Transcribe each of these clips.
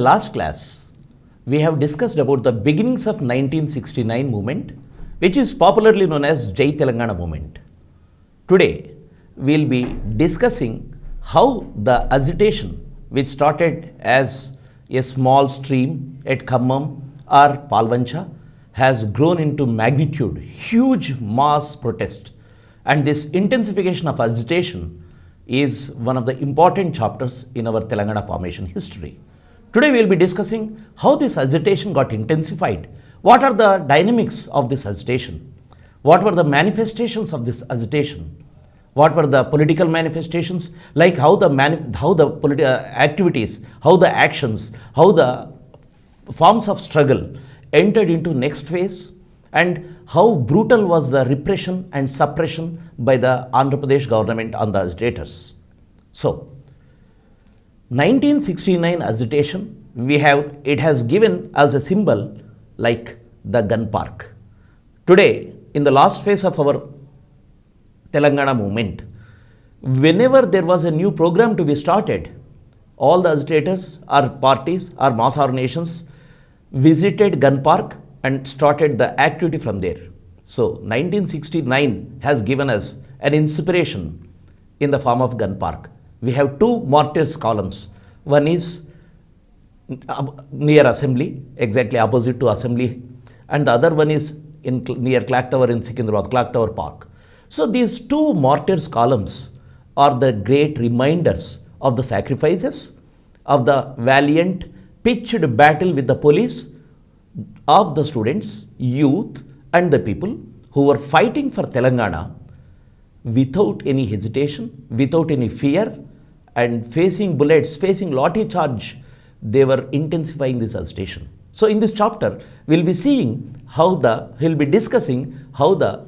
the last class, we have discussed about the beginnings of 1969 movement, which is popularly known as Jai Telangana movement. Today, we will be discussing how the agitation which started as a small stream at Khammam or Palvancha has grown into magnitude, huge mass protest. And this intensification of agitation is one of the important chapters in our Telangana formation history. Today we will be discussing how this agitation got intensified, what are the dynamics of this agitation, what were the manifestations of this agitation, what were the political manifestations like how the, how the politi uh, activities, how the actions, how the forms of struggle entered into next phase and how brutal was the repression and suppression by the Andhra Pradesh government on the agitators. So, 1969 agitation, we have, it has given us a symbol like the gun park. Today, in the last phase of our Telangana movement, whenever there was a new program to be started, all the agitators, our parties, our mass organizations visited gun park and started the activity from there. So 1969 has given us an inspiration in the form of gun park we have two mortise columns. One is near assembly, exactly opposite to assembly, and the other one is in near Clock Tower in Secunderabad, Clock Tower Park. So these two mortise columns are the great reminders of the sacrifices, of the valiant pitched battle with the police, of the students, youth and the people who were fighting for Telangana without any hesitation, without any fear, and facing bullets, facing lottie charge, they were intensifying this agitation. So in this chapter, we'll be seeing how the, he'll be discussing how the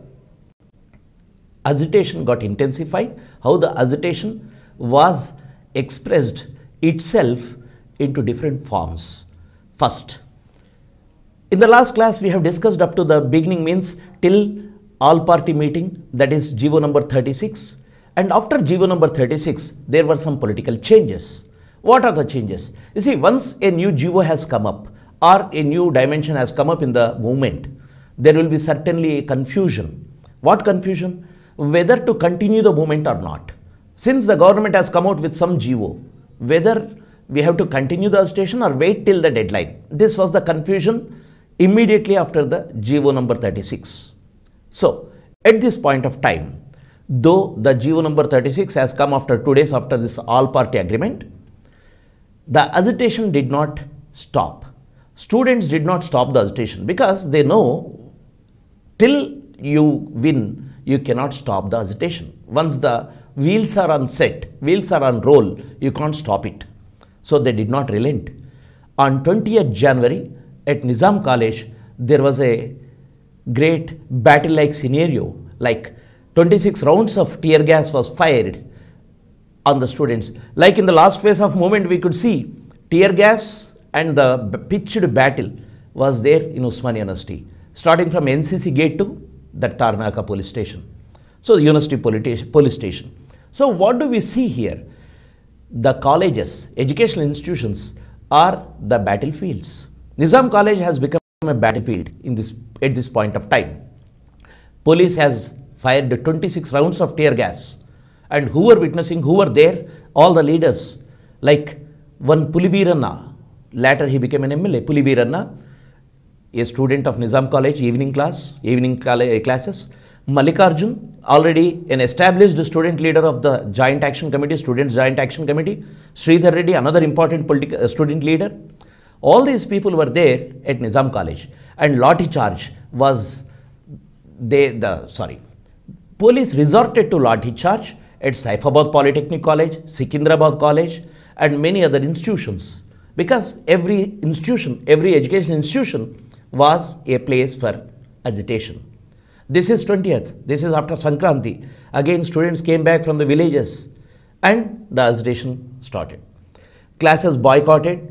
agitation got intensified, how the agitation was expressed itself into different forms. First, in the last class, we have discussed up to the beginning means till all party meeting that is GVO number 36 and after GO number 36, there were some political changes. What are the changes? You see, once a new GO has come up or a new dimension has come up in the movement, there will be certainly a confusion. What confusion? Whether to continue the movement or not. Since the government has come out with some GO, whether we have to continue the station or wait till the deadline. This was the confusion immediately after the GO number 36. So, at this point of time, though the GO number 36 has come after two days after this all-party agreement, the agitation did not stop. Students did not stop the agitation because they know till you win, you cannot stop the agitation. Once the wheels are on set, wheels are on roll, you can't stop it. So they did not relent. On 20th January at Nizam College, there was a great battle-like scenario like 26 rounds of tear gas was fired on the students. Like in the last phase of movement, we could see tear gas and the pitched battle was there in Usman University, starting from NCC gate to that Tarnaka police station. So, university police station. So, what do we see here? The colleges, educational institutions are the battlefields. Nizam College has become a battlefield in this, at this point of time. Police has fired 26 rounds of tear gas. And who were witnessing, who were there? All the leaders, like one Puliviranna, later he became an MLA, Puliviranna, a student of Nizam College, evening class, evening eh, classes. Malikarjun, already an established student leader of the Giant Action Committee, Students Giant Action Committee. Sridhar Reddy, another important uh, student leader. All these people were there at Nizam College. And Loti Charge was, they, the, sorry, police resorted to lathi charge at Saifabad Polytechnic College, Sikindrabad College and many other institutions because every institution, every education institution was a place for agitation. This is 20th, this is after Sankranti. Again students came back from the villages and the agitation started. Classes boycotted,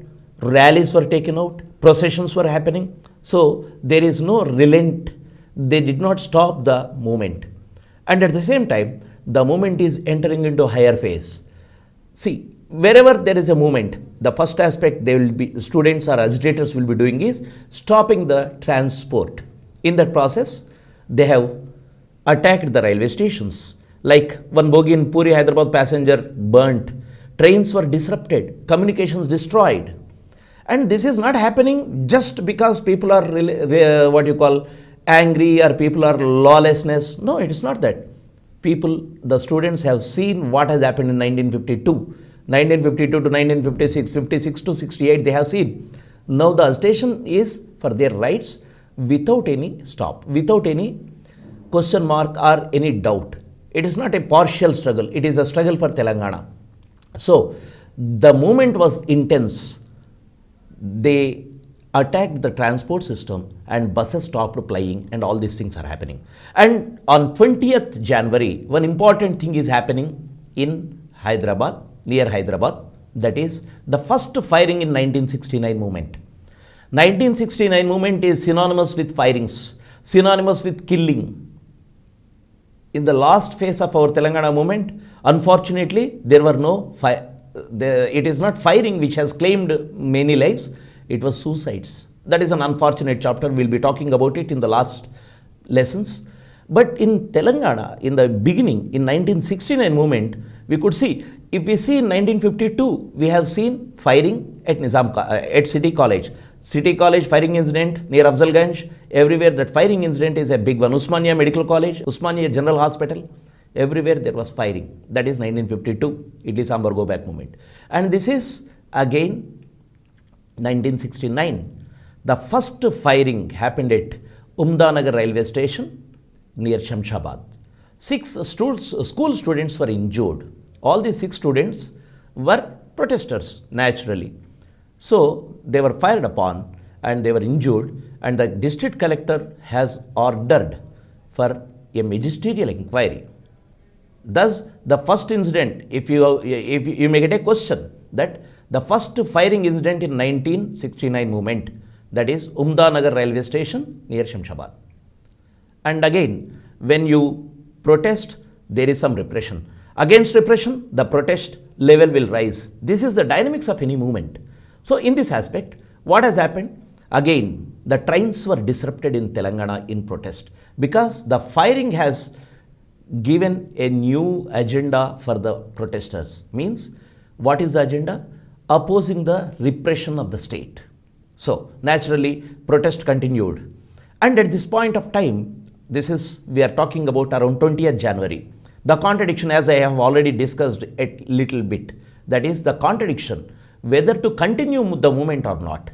rallies were taken out, processions were happening. So there is no relent, they did not stop the movement. And at the same time, the moment is entering into higher phase. See, wherever there is a movement, the first aspect they will be students or agitators will be doing is stopping the transport. In that process, they have attacked the railway stations. Like one bogie in Puri Hyderabad passenger burnt, trains were disrupted, communications destroyed. And this is not happening just because people are, really, uh, what you call, angry or people are lawlessness. No, it is not that. People, the students have seen what has happened in 1952, 1952 to 1956, 56 to 68, they have seen. Now the agitation is for their rights without any stop, without any question mark or any doubt. It is not a partial struggle, it is a struggle for Telangana. So, the movement was intense. They attacked the transport system and buses stopped plying and all these things are happening. And on 20th January, one important thing is happening in Hyderabad, near Hyderabad, that is the first firing in 1969 movement. 1969 movement is synonymous with firings, synonymous with killing. In the last phase of our Telangana movement, unfortunately, there were no, the, it is not firing which has claimed many lives, it was suicides. That is an unfortunate chapter. We'll be talking about it in the last lessons. But in Telangana, in the beginning, in 1969 movement, we could see, if we see in 1952, we have seen firing at Nizam, uh, at City College. City College firing incident near Afzalganj, everywhere that firing incident is a big one. Usmania Medical College, Usmania General Hospital, everywhere there was firing. That is 1952, Idli Sambar go back movement. And this is again 1969, the first firing happened at Umdanagar railway station near Shamshabad. Six school students were injured. All these six students were protesters naturally. So they were fired upon and they were injured and the district collector has ordered for a magisterial inquiry. Thus, the first incident, if you, if you may get a question that the first firing incident in 1969 movement, that is Umda Nagar railway station near Shamshabad. And again, when you protest, there is some repression. Against repression, the protest level will rise. This is the dynamics of any movement. So, in this aspect, what has happened? Again, the trains were disrupted in Telangana in protest because the firing has given a new agenda for the protesters. Means, what is the agenda? opposing the repression of the state. So, naturally, protest continued. And at this point of time, this is, we are talking about around 20th January. The contradiction, as I have already discussed a little bit, that is the contradiction whether to continue the movement or not.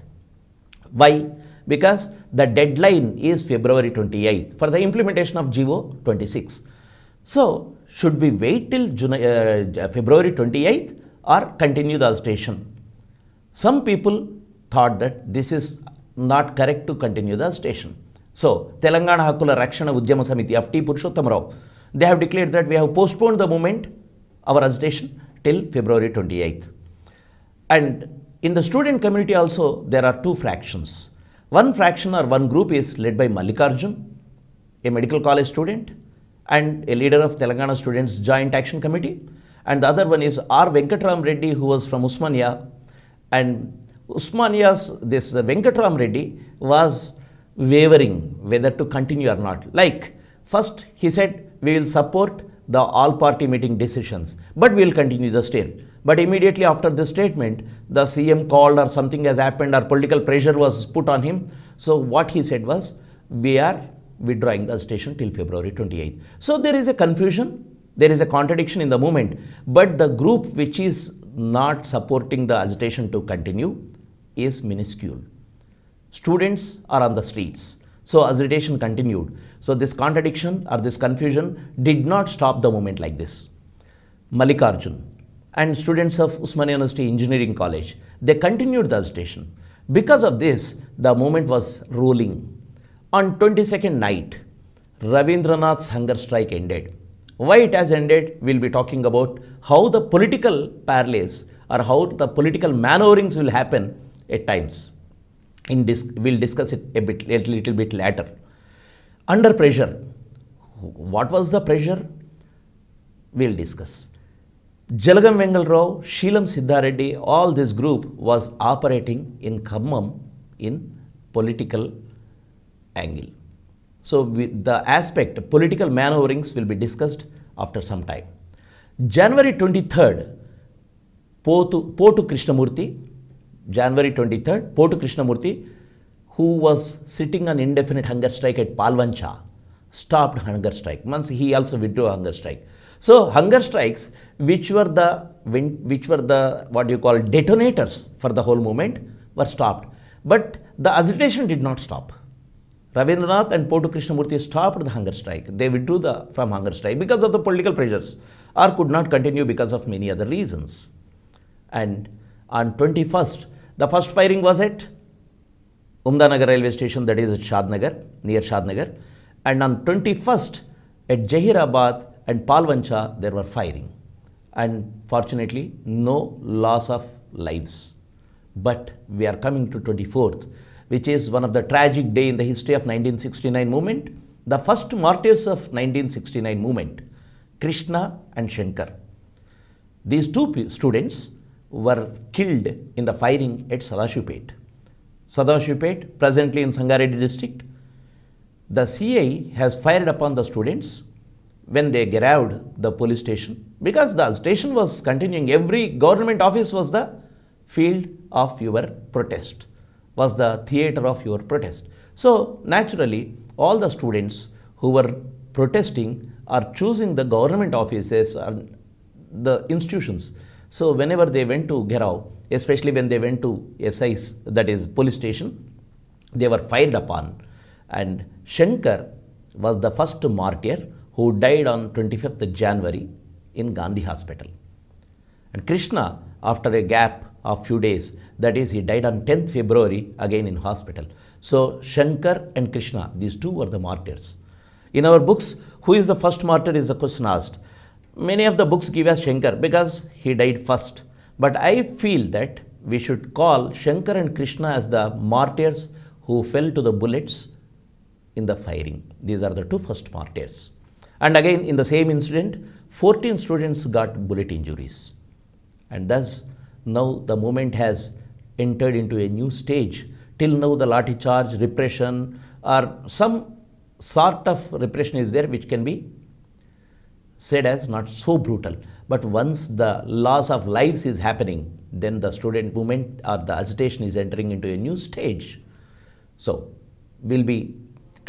Why? Because the deadline is February 28th for the implementation of GO 26. So, should we wait till June, uh, February 28th or continue the agitation. Some people thought that this is not correct to continue the agitation. So, Telangana Hakula Rakshana Ujjama Samiti of T. Purushottam they have declared that we have postponed the movement, our agitation, till February 28th. And in the student community also, there are two fractions. One fraction or one group is led by Mallikarjun, a medical college student, and a leader of Telangana Students Joint Action Committee and the other one is R. Venkatram Reddy who was from Usmania and Usmania's this uh, Venkatram Reddy was wavering whether to continue or not. Like first he said we will support the all party meeting decisions but we will continue the state. But immediately after this statement the CM called or something has happened or political pressure was put on him. So what he said was we are withdrawing the station till February 28th. So there is a confusion there is a contradiction in the movement. But the group which is not supporting the agitation to continue is minuscule. Students are on the streets. So agitation continued. So this contradiction or this confusion did not stop the movement like this. Malikarjun and students of Usmania University Engineering College, they continued the agitation. Because of this, the movement was rolling. On 22nd night, Ravindranath's hunger strike ended. Why it has ended, we will be talking about how the political parleys or how the political maneuverings will happen at times. In this, we'll discuss it a bit, little bit later. Under pressure, what was the pressure? We'll discuss. Jalagam Rao, Sheelam Siddhareddy, all this group was operating in Khammam in political angle. So the aspect political maneuverings will be discussed after some time. January 23rd, Potu, Potu Krishnamurti, January 23rd, Potu Krishnamurti, who was sitting on indefinite hunger strike at Palvancha, stopped hunger strike. Once he also withdrew hunger strike. So hunger strikes, which were the which were the what you call detonators for the whole movement, were stopped. But the agitation did not stop. Ravindranath and Potu Krishnamurti stopped the hunger strike. They withdrew the, from hunger strike because of the political pressures or could not continue because of many other reasons. And on 21st, the first firing was at Umdanagar railway station that is at Shadnagar, near Shadnagar. And on 21st at Jahirabad and Palvancha, there were firing. And fortunately, no loss of lives. But we are coming to 24th which is one of the tragic day in the history of 1969 movement, the first martyrs of 1969 movement, Krishna and Shankar. These two students were killed in the firing at Sadashivpet. Sadashivpet, presently in Sangareddy district, the CI has fired upon the students when they grabbed the police station because the station was continuing. Every government office was the field of your protest was the theater of your protest. So, naturally, all the students who were protesting are choosing the government offices and the institutions. So, whenever they went to Gherao, especially when they went to SIs, that is police station, they were fired upon and Shankar was the first martyr who died on 25th January in Gandhi hospital. And Krishna, after a gap of few days, that is, he died on 10th February, again in hospital. So, Shankar and Krishna, these two were the martyrs. In our books, who is the first martyr is a question asked. Many of the books give us Shankar because he died first. But I feel that we should call Shankar and Krishna as the martyrs who fell to the bullets in the firing. These are the two first martyrs. And again, in the same incident, 14 students got bullet injuries. And thus, now the movement has entered into a new stage. Till now the Lati charge, repression or some sort of repression is there which can be said as not so brutal. But once the loss of lives is happening, then the student movement or the agitation is entering into a new stage. So, we will be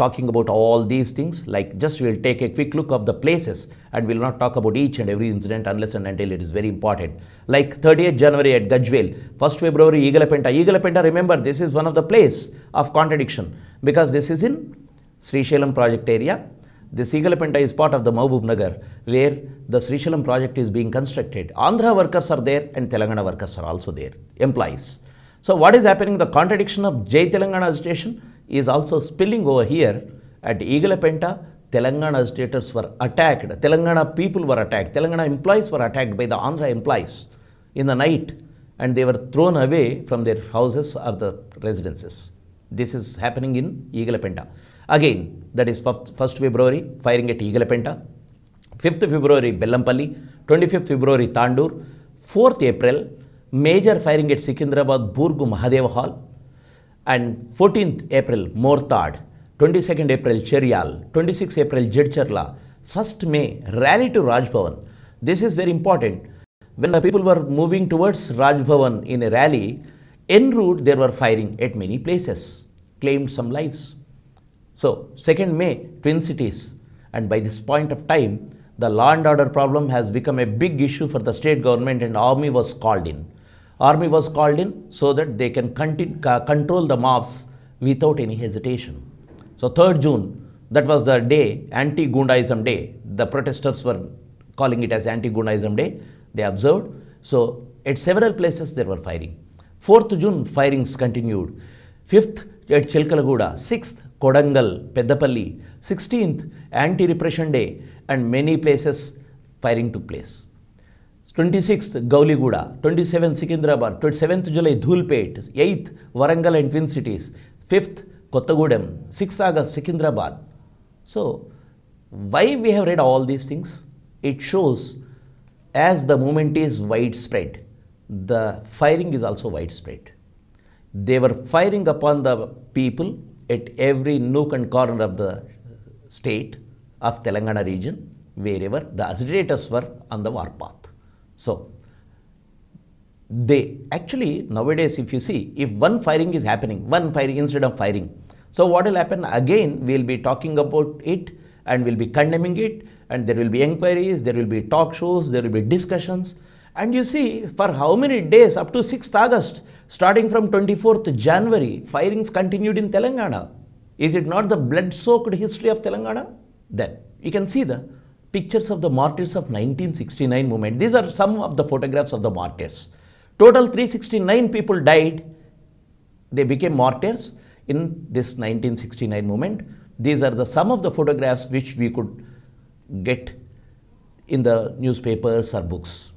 talking about all these things like just we'll take a quick look of the places and we'll not talk about each and every incident unless and until it is very important. Like 30th January at Gajwell, 1st February Eaglapenta. Eaglapenta remember this is one of the place of contradiction because this is in Sri shalam project area. This Eaglapenta is part of the Mahbub Nagar where the Sri shalam project is being constructed. Andhra workers are there and Telangana workers are also there, employees. So what is happening? The contradiction of Jay Telangana agitation is also spilling over here at Eaglapenta. Telangana agitators were attacked. Telangana people were attacked. Telangana employees were attacked by the Andhra employees in the night and they were thrown away from their houses or the residences. This is happening in Eaglapenta. Again, that is 1st February, firing at Eaglapenta. 5th February, Bellampalli. 25th February, Tandur. 4th April, major firing at Sikindrabad Burgu Mahadeva Hall and 14th April Mortad, 22nd April Cheryal, 26th April Jedcharla, 1st May rally to Raj Bhavan. This is very important. When the people were moving towards Raj Bhavan in a rally, en route there were firing at many places, claimed some lives. So, 2nd May, Twin Cities, and by this point of time, the law and order problem has become a big issue for the state government and army was called in. Army was called in so that they can control the mobs without any hesitation. So 3rd June, that was the day, anti-Gundaism day. The protesters were calling it as anti-Gundaism day. They observed. So at several places there were firing. 4th June, firings continued. 5th at Chilkalaguda, 6th Kodangal, Pedapalli, 16th anti-repression day and many places firing took place. 26th Gauliguda, 27th Sikindrabar, 27th July Dhulpet, 8th Warangal and Twin Cities, 5th Kottagudem, 6th August Sikindrabad. So, why we have read all these things? It shows as the movement is widespread, the firing is also widespread. They were firing upon the people at every nook and corner of the state of Telangana region, wherever the agitators were on the warpath. So, they actually nowadays if you see if one firing is happening, one firing instead of firing. So, what will happen again we will be talking about it and we will be condemning it and there will be inquiries, there will be talk shows, there will be discussions. And you see for how many days up to 6th August starting from 24th January firings continued in Telangana. Is it not the blood soaked history of Telangana? Then you can see the pictures of the martyrs of 1969 movement. These are some of the photographs of the martyrs. Total 369 people died. They became martyrs in this 1969 movement. These are the some of the photographs which we could get in the newspapers or books.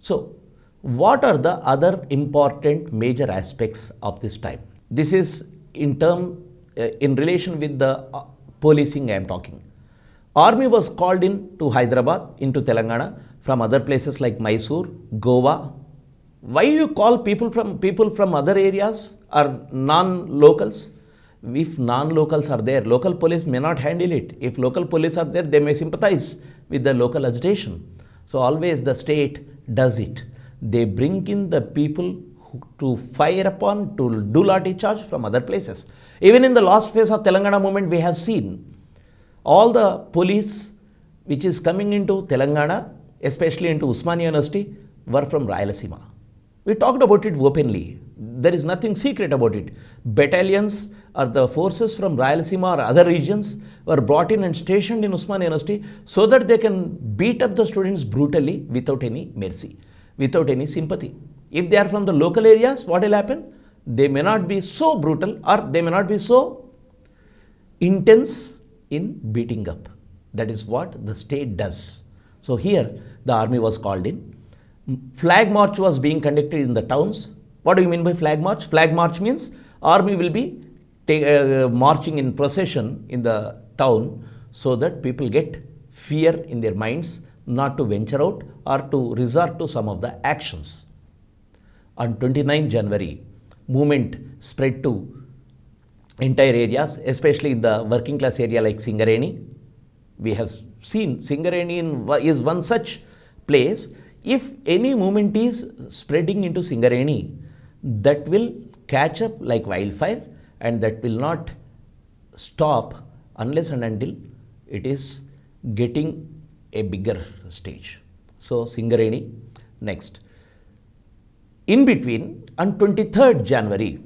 So, what are the other important major aspects of this time? This is in term uh, in relation with the uh, policing I am talking. Army was called in to Hyderabad, into Telangana, from other places like Mysore, Goa. Why you call people from people from other areas or non-locals? If non-locals are there, local police may not handle it. If local police are there, they may sympathize with the local agitation. So always the state does it. They bring in the people to fire upon, to do lathi charge from other places. Even in the last phase of Telangana movement, we have seen all the police which is coming into Telangana, especially into Usmania University, were from Rayalaseema. We talked about it openly. There is nothing secret about it. Battalions or the forces from Rayalaseema or other regions were brought in and stationed in Usmania University so that they can beat up the students brutally without any mercy, without any sympathy. If they are from the local areas, what will happen? They may not be so brutal or they may not be so intense in beating up. That is what the state does. So here the army was called in. Flag march was being conducted in the towns. What do you mean by flag march? Flag march means army will be uh, marching in procession in the town so that people get fear in their minds not to venture out or to resort to some of the actions. On 29 January, movement spread to entire areas, especially the working class area like Singareni. We have seen Singareni is one such place. If any movement is spreading into Singareni, that will catch up like wildfire and that will not stop unless and until it is getting a bigger stage. So, Singareni next. In between on 23rd January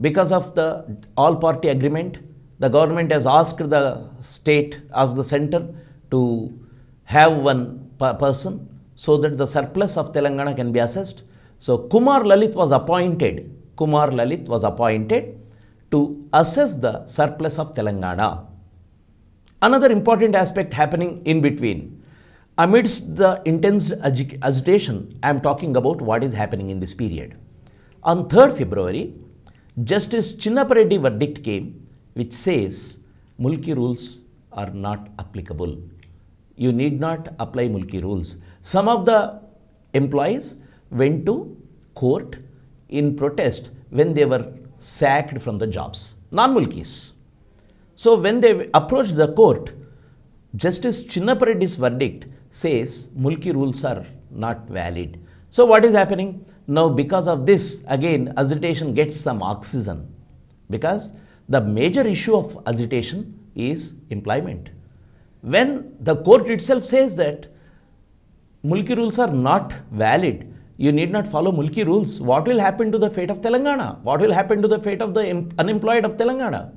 because of the all party agreement, the government has asked the state, as the center, to have one person so that the surplus of Telangana can be assessed. So Kumar Lalit was appointed, Kumar Lalit was appointed to assess the surplus of Telangana. Another important aspect happening in between, amidst the intense agitation, I am talking about what is happening in this period. On 3rd February, Justice Chinnapareddy verdict came which says Mulki rules are not applicable. You need not apply Mulki rules. Some of the employees went to court in protest when they were sacked from the jobs, non-Mulkis. So when they approached the court, Justice Chinnapareddy's verdict says Mulki rules are not valid. So what is happening? Now, because of this, again, agitation gets some oxygen because the major issue of agitation is employment. When the court itself says that Mulki rules are not valid, you need not follow Mulki rules. What will happen to the fate of Telangana? What will happen to the fate of the unemployed of Telangana?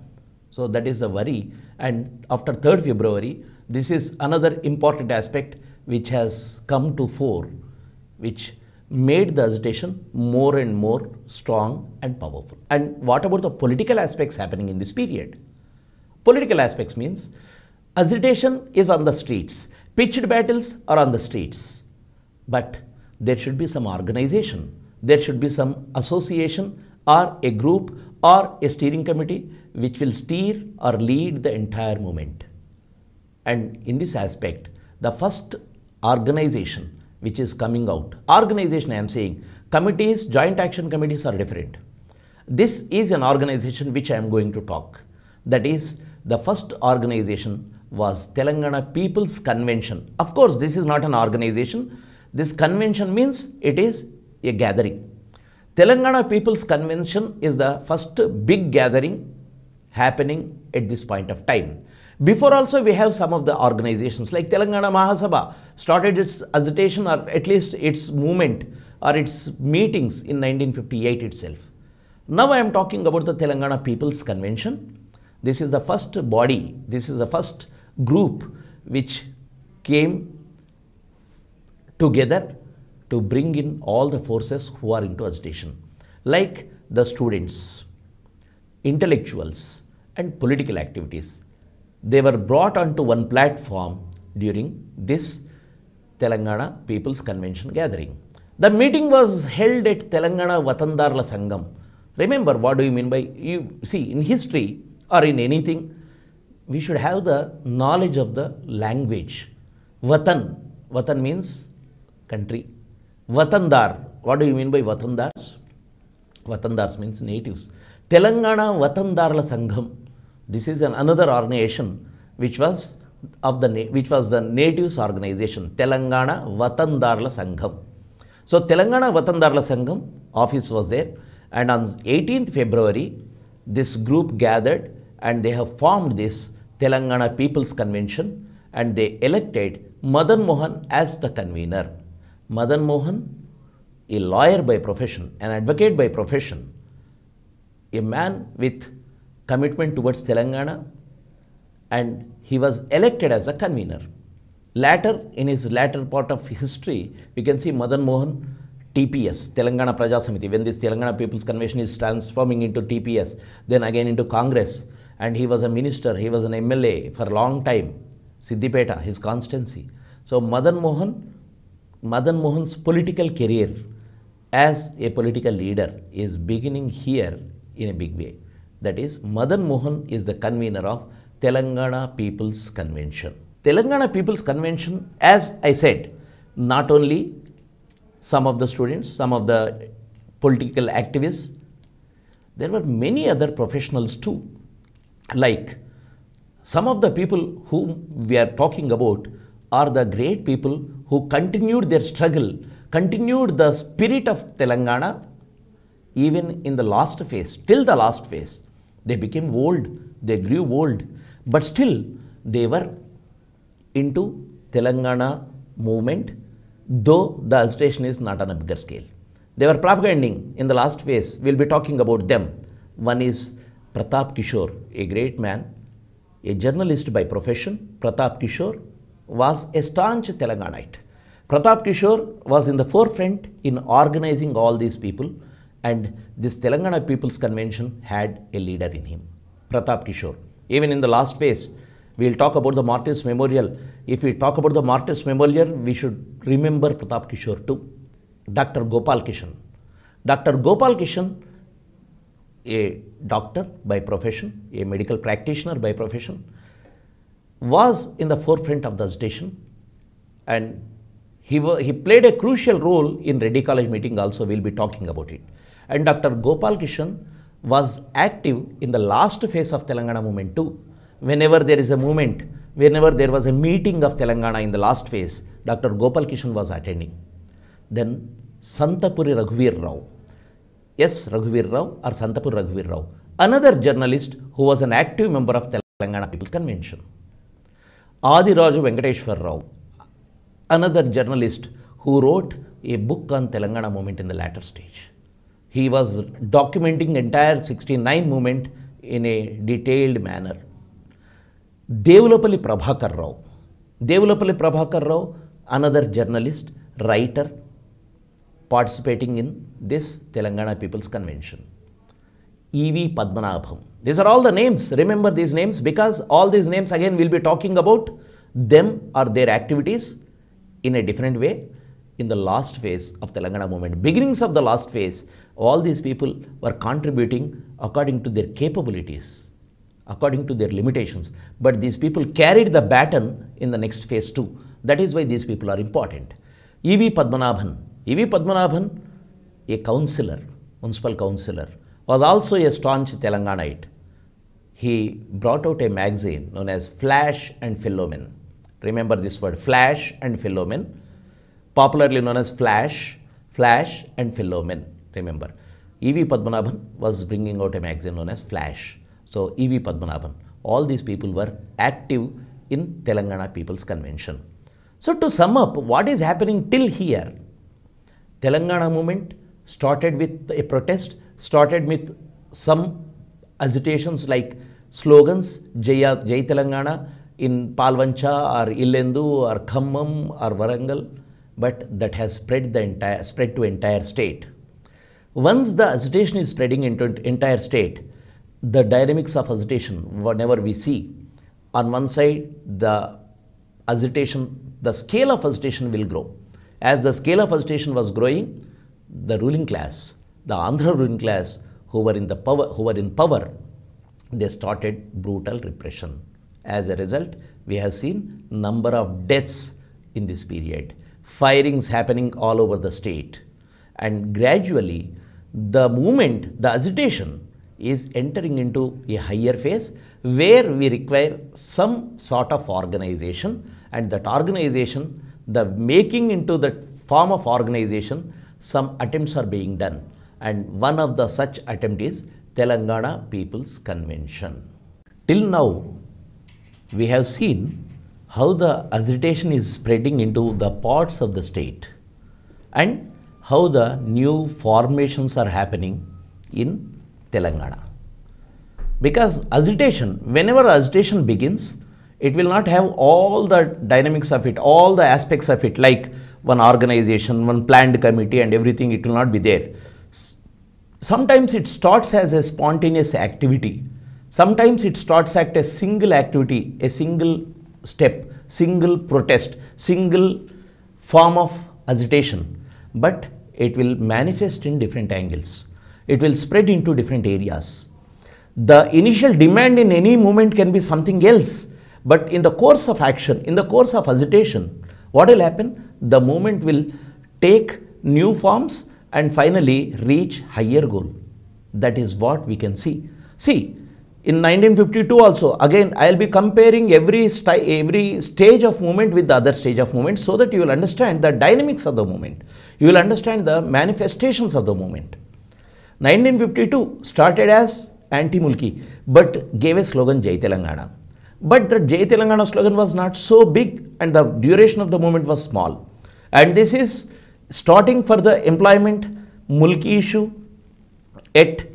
So, that is the worry. And after 3rd February, this is another important aspect which has come to fore, which made the agitation more and more strong and powerful. And what about the political aspects happening in this period? Political aspects means agitation is on the streets, pitched battles are on the streets, but there should be some organization, there should be some association or a group or a steering committee which will steer or lead the entire movement. And in this aspect, the first organization which is coming out. Organization, I am saying, committees, joint action committees are different. This is an organization which I am going to talk. That is, the first organization was Telangana People's Convention. Of course, this is not an organization. This convention means it is a gathering. Telangana People's Convention is the first big gathering happening at this point of time. Before also we have some of the organizations like Telangana Mahasabha started its agitation or at least its movement or its meetings in 1958 itself. Now I am talking about the Telangana People's Convention. This is the first body, this is the first group which came together to bring in all the forces who are into agitation like the students, intellectuals and political activities they were brought onto one platform during this Telangana People's Convention gathering. The meeting was held at Telangana Vatandarla Sangam. Remember, what do you mean by, you see, in history or in anything, we should have the knowledge of the language. Vatan, Vatan means country. Vatandar, what do you mean by Vatandars? Vatandars means natives. Telangana Vatandarla Sangam. This is an, another organization which was of the which was the natives organization Telangana Vatandarla Sangham. So Telangana Vatandarla Sangham office was there and on 18th February this group gathered and they have formed this Telangana People's Convention and they elected Madan Mohan as the convener. Madan Mohan, a lawyer by profession, an advocate by profession, a man with commitment towards Telangana and he was elected as a convener. Later, in his latter part of history, we can see Madan Mohan TPS, Telangana Praja Samiti, when this Telangana People's Convention is transforming into TPS, then again into Congress, and he was a minister, he was an MLA for a long time, Siddipeta, his constancy. So, Madan Mohan, Madan Mohan's political career as a political leader is beginning here in a big way that is Madan Mohan is the convener of Telangana People's Convention. Telangana People's Convention, as I said, not only some of the students, some of the political activists, there were many other professionals too. Like some of the people whom we are talking about are the great people who continued their struggle, continued the spirit of Telangana even in the last phase, till the last phase. They became old, they grew old, but still they were into Telangana movement, though the agitation is not on a bigger scale. They were propagating in the last phase. We'll be talking about them. One is Pratap Kishore, a great man, a journalist by profession. Pratap Kishore was a staunch Telanganite. Pratap Kishore was in the forefront in organizing all these people and this Telangana People's Convention had a leader in him, Pratap Kishore. Even in the last phase, we will talk about the Martyrs Memorial. If we talk about the Martyrs Memorial, we should remember Pratap Kishore too. Dr. Gopal Kishan. Dr. Gopal Kishan, a doctor by profession, a medical practitioner by profession, was in the forefront of the station, and he, he played a crucial role in Reddy College meeting also, we will be talking about it. And Dr. Gopal Kishan was active in the last phase of Telangana movement too. Whenever there is a movement, whenever there was a meeting of Telangana in the last phase, Dr. Gopal Kishan was attending. Then Santapuri Raghuvir Rao. Yes, Raghuvir Rao or Santapuri Raghuvir Rao. Another journalist who was an active member of Telangana People's Convention. Adi Raju Venkateshwar Rao. Another journalist who wrote a book on Telangana movement in the latter stage. He was documenting entire 69 movement in a detailed manner. Devulapalli Prabhakar Rao. Devulapalli Prabhakar Rao, another journalist, writer, participating in this Telangana People's Convention. E.V. Padmanabham. These are all the names. Remember these names because all these names again we'll be talking about them or their activities in a different way in the last phase of Telangana movement. Beginnings of the last phase, all these people were contributing according to their capabilities, according to their limitations. But these people carried the baton in the next phase too. That is why these people are important. E.V. Padmanabhan, E.V. Padmanabhan, a counsellor, municipal counsellor, was also a staunch Telanganite. He brought out a magazine known as Flash and Philomen. Remember this word, Flash and Philomen, popularly known as Flash, Flash and Philomen remember. E.V. Padmanabhan was bringing out a magazine known as Flash. So, E.V. Padmanabhan, all these people were active in Telangana People's Convention. So, to sum up, what is happening till here? Telangana movement started with a protest, started with some agitations like slogans, Jaya, Jai Telangana in Palvancha or Illendu or Khammam or Varangal, but that has spread, the entire, spread to entire state. Once the agitation is spreading into entire state, the dynamics of agitation, whenever we see, on one side, the agitation, the scale of agitation will grow. As the scale of agitation was growing, the ruling class, the Andhra ruling class, who were in the power, who were in power, they started brutal repression. As a result, we have seen number of deaths in this period, firings happening all over the state, and gradually the movement, the agitation is entering into a higher phase where we require some sort of organization and that organization, the making into that form of organization, some attempts are being done and one of the such attempt is Telangana People's Convention. Till now, we have seen how the agitation is spreading into the parts of the state and how the new formations are happening in Telangana. Because agitation, whenever agitation begins, it will not have all the dynamics of it, all the aspects of it, like one organization, one planned committee and everything, it will not be there. Sometimes it starts as a spontaneous activity. Sometimes it starts at a single activity, a single step, single protest, single form of agitation. But it will manifest in different angles. It will spread into different areas. The initial demand in any moment can be something else, but in the course of action, in the course of agitation, what will happen? The moment will take new forms and finally reach higher goal. That is what we can see. See, in 1952 also again I will be comparing every, every stage of movement with the other stage of movement so that you will understand the dynamics of the movement. You will understand the manifestations of the movement. 1952 started as anti-Mulki but gave a slogan Jai Telangana. But the Jai Telangana slogan was not so big and the duration of the movement was small. And this is starting for the employment, Mulki issue, at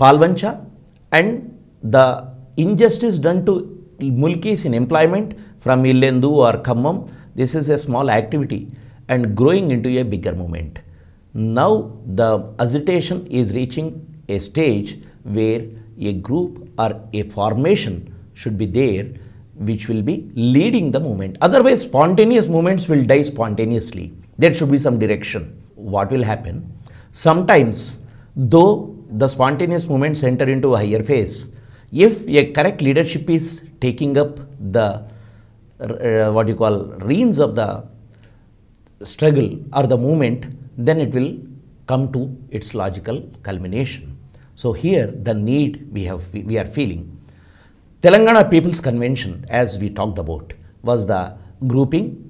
Palvancha and the injustice done to Mulkis in employment from Illendu or Khammam, this is a small activity and growing into a bigger movement. Now the agitation is reaching a stage where a group or a formation should be there which will be leading the movement. Otherwise spontaneous movements will die spontaneously. There should be some direction. What will happen? Sometimes though the spontaneous movements enter into a higher phase, if a correct leadership is taking up the uh, what you call reins of the struggle or the movement, then it will come to its logical culmination. So here the need we have we are feeling. Telangana People's Convention, as we talked about, was the grouping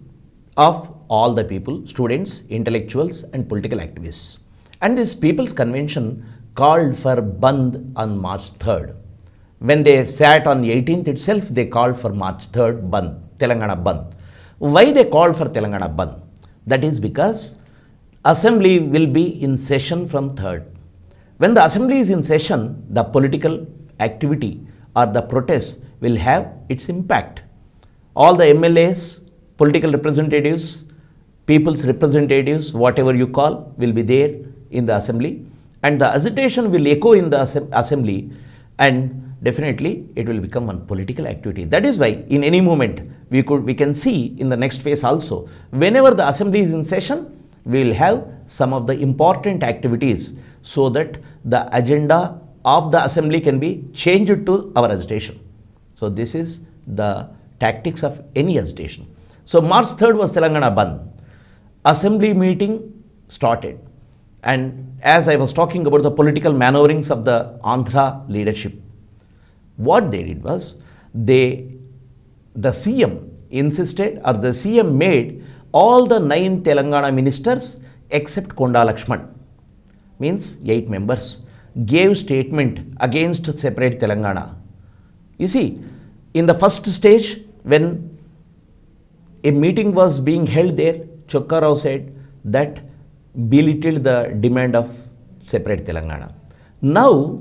of all the people, students, intellectuals, and political activists. And this People's Convention called for Bandh on March 3rd. When they sat on 18th itself, they called for March 3rd Bandh, Telangana Bandh. Why they called for Telangana Bandh? That is because assembly will be in session from 3rd. When the assembly is in session, the political activity or the protest will have its impact. All the MLAs, political representatives, people's representatives, whatever you call, will be there in the assembly and the agitation will echo in the assembly and definitely it will become one political activity. That is why in any moment we could we can see in the next phase also, whenever the assembly is in session, we will have some of the important activities so that the agenda of the assembly can be changed to our agitation. So this is the tactics of any agitation. So March 3rd was Telangana Bandh. Assembly meeting started. And as I was talking about the political maneuverings of the Andhra leadership, what they did was, they, the CM insisted or the CM made all the nine Telangana ministers except Konda Lakshman, means eight members, gave statement against separate Telangana. You see, in the first stage, when a meeting was being held there, Chokkarao said that belittled the demand of separate Telangana. Now,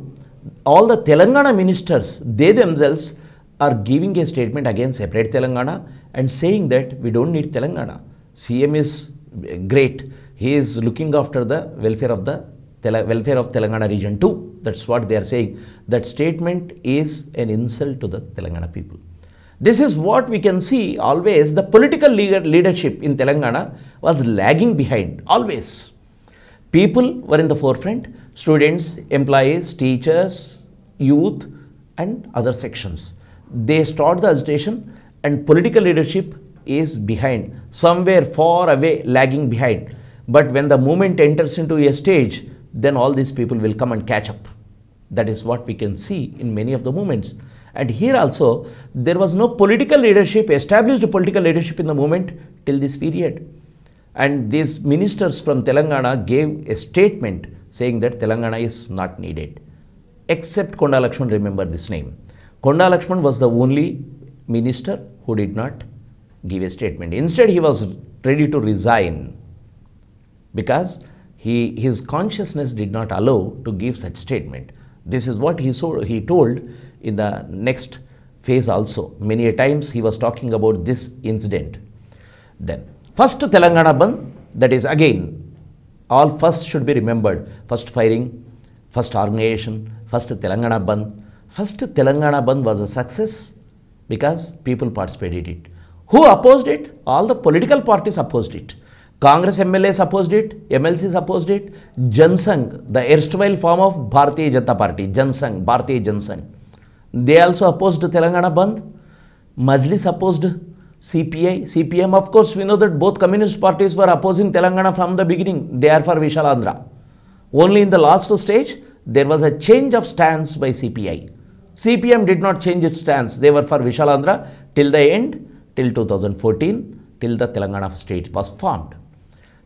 all the Telangana ministers, they themselves are giving a statement against separate Telangana and saying that we don't need Telangana. CM is great. He is looking after the welfare of the welfare of Telangana region too. That's what they are saying. That statement is an insult to the Telangana people. This is what we can see always the political leadership in Telangana was lagging behind always. People were in the forefront, students, employees, teachers, youth and other sections. They start the agitation and political leadership is behind, somewhere far away lagging behind. But when the movement enters into a stage, then all these people will come and catch up. That is what we can see in many of the movements. And here also, there was no political leadership, established political leadership in the movement till this period. And these ministers from Telangana gave a statement saying that Telangana is not needed. Except Konda Lakshman, remember this name. Konda Lakshman was the only minister who did not give a statement. Instead, he was ready to resign because he, his consciousness did not allow to give such statement. This is what he, so, he told in the next phase also. Many a times he was talking about this incident. Then, first Telangana ban. that is again all first should be remembered. First firing, first organization, first Telangana band. First Telangana band was a success because people participated it. Who opposed it? All the political parties opposed it. Congress MLAs opposed it, MLCs opposed it, Jansang, the erstwhile form of Bharatiya Janata Party, Jansang, Bharatiya Jansang. They also opposed Telangana band. Majlis opposed CPI, CPM, of course, we know that both communist parties were opposing Telangana from the beginning. They are for Vishalandhra. Only in the last stage, there was a change of stance by CPI. CPM did not change its stance. They were for Vishalandhra till the end, till 2014, till the Telangana state was formed.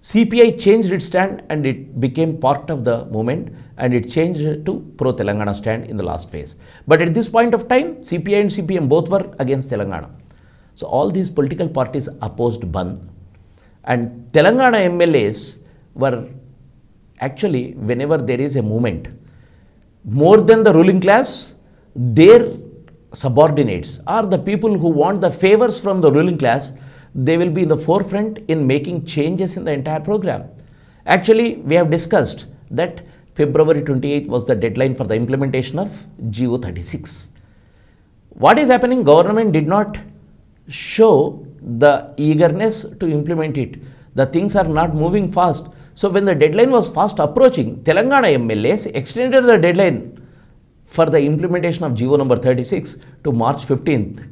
CPI changed its stand and it became part of the movement and it changed to pro-Telangana stand in the last phase. But at this point of time, CPI and CPM both were against Telangana. So all these political parties opposed Ban and Telangana MLAs were actually whenever there is a movement, more than the ruling class, their subordinates are the people who want the favors from the ruling class, they will be in the forefront in making changes in the entire program. Actually, we have discussed that February 28th was the deadline for the implementation of GO36. What is happening? Government did not show the eagerness to implement it. The things are not moving fast. So when the deadline was fast approaching, Telangana MLAs extended the deadline for the implementation of GO number 36 to March 15th.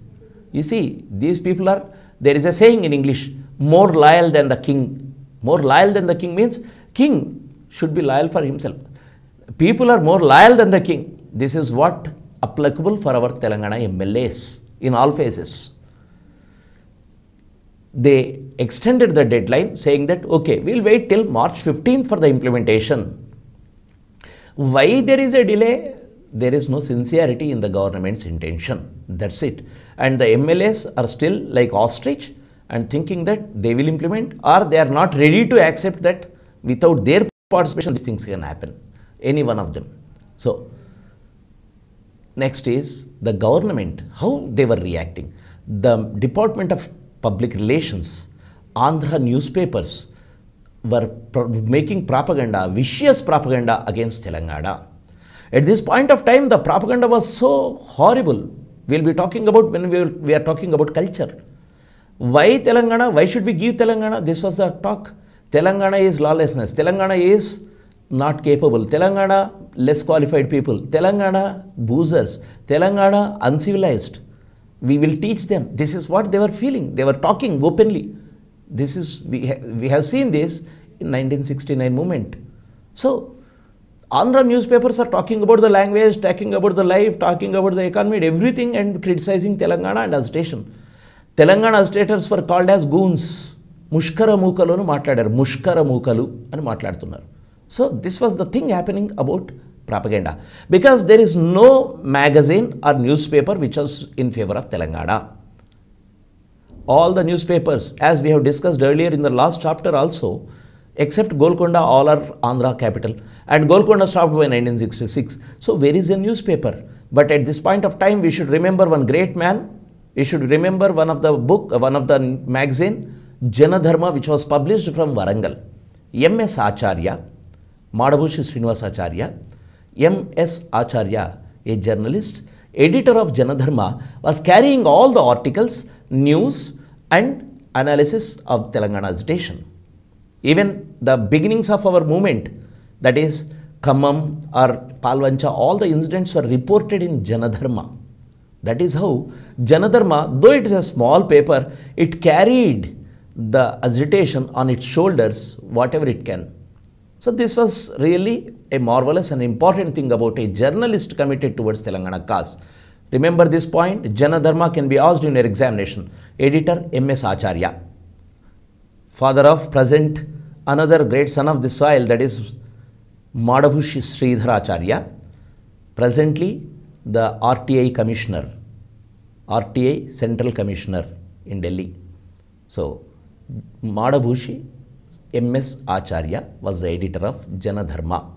You see, these people are, there is a saying in English, more loyal than the king. More loyal than the king means king should be loyal for himself. People are more loyal than the king. This is what applicable for our Telangana MLAs in all phases they extended the deadline saying that okay we'll wait till March 15th for the implementation. Why there is a delay? There is no sincerity in the government's intention. That's it. And the MLAs are still like ostrich and thinking that they will implement or they are not ready to accept that without their participation these things can happen. Any one of them. So next is the government, how they were reacting. The Department of public relations, Andhra newspapers were pro making propaganda, vicious propaganda against Telangana. At this point of time, the propaganda was so horrible. We'll be talking about when we, will, we are talking about culture. Why Telangana? Why should we give Telangana? This was the talk. Telangana is lawlessness. Telangana is not capable. Telangana, less qualified people. Telangana, boozers. Telangana, uncivilized. we will teach them. This is what they were feeling. They were talking openly. This is, we, ha we have seen this in 1969 movement. So, Andhra newspapers are talking about the language, talking about the life, talking about the economy, everything and criticizing Telangana and agitation. telangana agitators were called as goons ముష్కర మూకలు అని మాట్లాడారు ముష్కర మూకలు అని మాట్లాడుతున్నారు so this was the thing happening about propaganda because there is no magazine or newspaper which is in favor of Telangana. All the newspapers, as we have discussed earlier in the last chapter also, except Golconda, all are Andhra capital. And Golconda stopped by 1966. So where is the newspaper? But at this point of time, we should remember one great man. We should remember one of the book, one of the magazine, Janadharma, which was published from Varangal. M.S. Acharya, Madhavushi Srinivasacharya, M. S. Acharya, a journalist, editor of Janadharma, was carrying all the articles, news and analysis of Telangana agitation. Even the beginnings of our movement, that is Kammam or Palvancha, all the incidents were reported in Janadharma. That is how Janadharma, though it is a small paper, it carried the agitation on its shoulders, whatever it can. So this was really a marvelous and important thing about a journalist committed towards Telangana cause. Remember this point, Jana Dharma can be asked in your examination. Editor M.S. Acharya, father of present another great son of the soil that is Madhavushi Sridhar Acharya, presently the RTI commissioner, RTI central commissioner in Delhi. So Madhavushi M.S. Acharya was the editor of Janadharma.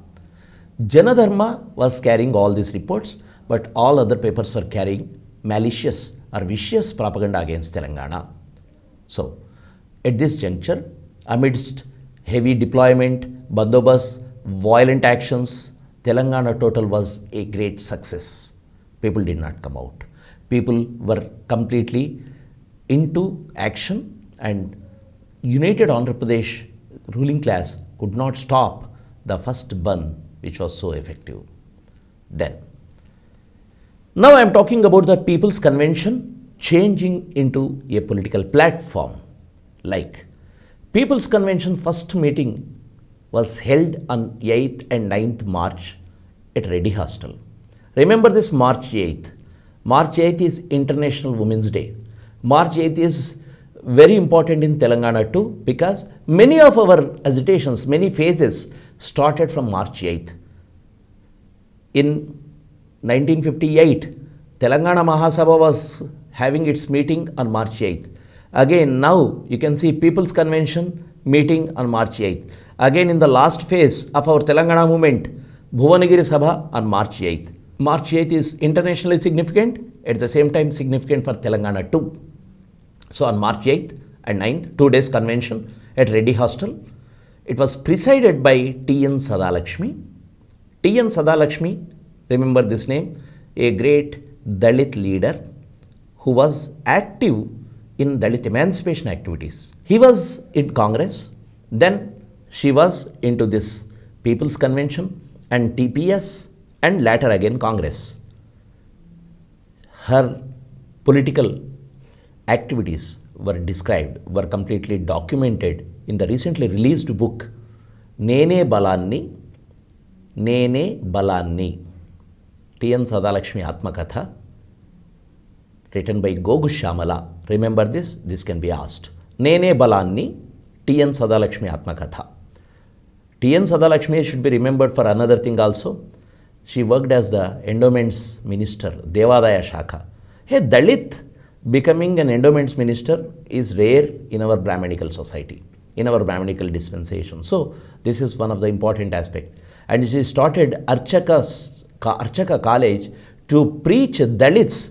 Janadharma was carrying all these reports, but all other papers were carrying malicious or vicious propaganda against Telangana. So, at this juncture, amidst heavy deployment, bandobas, violent actions, Telangana total was a great success. People did not come out. People were completely into action and United Andhra Pradesh ruling class could not stop the first burn which was so effective then. Now I am talking about the People's Convention changing into a political platform like People's Convention first meeting was held on 8th and 9th March at Reddy Hostel. Remember this March 8th. March 8th is International Women's Day. March 8th is very important in Telangana too because many of our agitations, many phases started from March 8th. In 1958, Telangana Mahasabha was having its meeting on March 8th. Again, now you can see People's Convention meeting on March 8th. Again, in the last phase of our Telangana movement, Bhuvanagiri Sabha on March 8th. March 8th is internationally significant, at the same time significant for Telangana too. So on March 8th and 9th, two days convention at Reddy Hostel. It was presided by T.N. Sadalakshmi. T.N. Sadalakshmi, remember this name, a great Dalit leader who was active in Dalit emancipation activities. He was in Congress, then she was into this People's Convention and TPS and later again Congress. Her political activities were described, were completely documented in the recently released book, Nene Balanni, Nene Balanni, T.N. Sadalakshmi Atmakatha, written by Gogu Shamala. Remember this, this can be asked. Nene Balanni, T.N. Sadalakshmi Atmakatha. T.N. Sadalakshmi should be remembered for another thing also. She worked as the endowments minister, Devadaya Shaka. hey Dalit becoming an endowments minister is rare in our Brahmanical society, in our Brahmanical dispensation. So, this is one of the important aspects, And she started Archaka's, Archaka College to preach Dalits